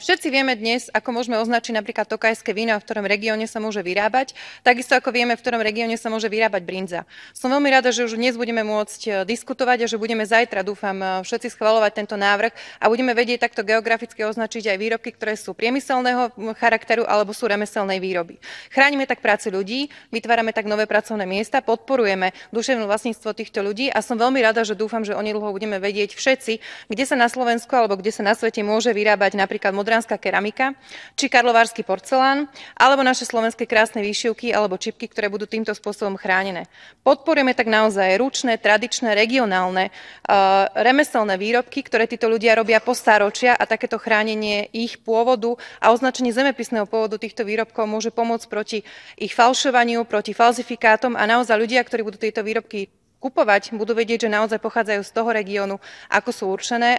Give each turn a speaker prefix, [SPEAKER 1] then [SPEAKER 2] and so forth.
[SPEAKER 1] Všetci vieme dnes, ako môžeme označiť napríklad tokajské víno a v ktorom regióne sa môže vyrábať, takisto ako vieme, v ktorom regióne sa môže vyrábať brinza. Som veľmi rada, že už dnes budeme môcť e, diskutovať a že budeme zajtra, dúfam, e, všetci schvalovať tento návrh a budeme vedieť takto geograficky označiť aj výrobky, ktoré sú priemyselného charakteru alebo sú remeselnej výroby. Chránime tak prácu ľudí, vytvárame tak nové pracovné miesta, podporujeme duševné vlastníctvo týchto ľudí a som veľmi rada, že dúfam, že onedlho budeme vedieť všetci, kde sa na Slovensku alebo kde sa na svete môže vyrábať napríklad nodranská keramika, či karlovársky porcelán, alebo naše slovenské krásne výšivky alebo čipky, ktoré budú týmto spôsobom chránené. Podporujeme tak naozaj ručné, tradičné, regionálne, uh, remeselné výrobky, ktoré títo ľudia robia po staročia a takéto chránenie ich pôvodu a označenie zemepisného pôvodu týchto výrobkov môže pomôcť proti ich falšovaniu, proti falzifikátom a naozaj ľudia, ktorí budú tieto výrobky kupovať, budú vedieť, že naozaj pochádzajú z toho regiónu, ako sú určené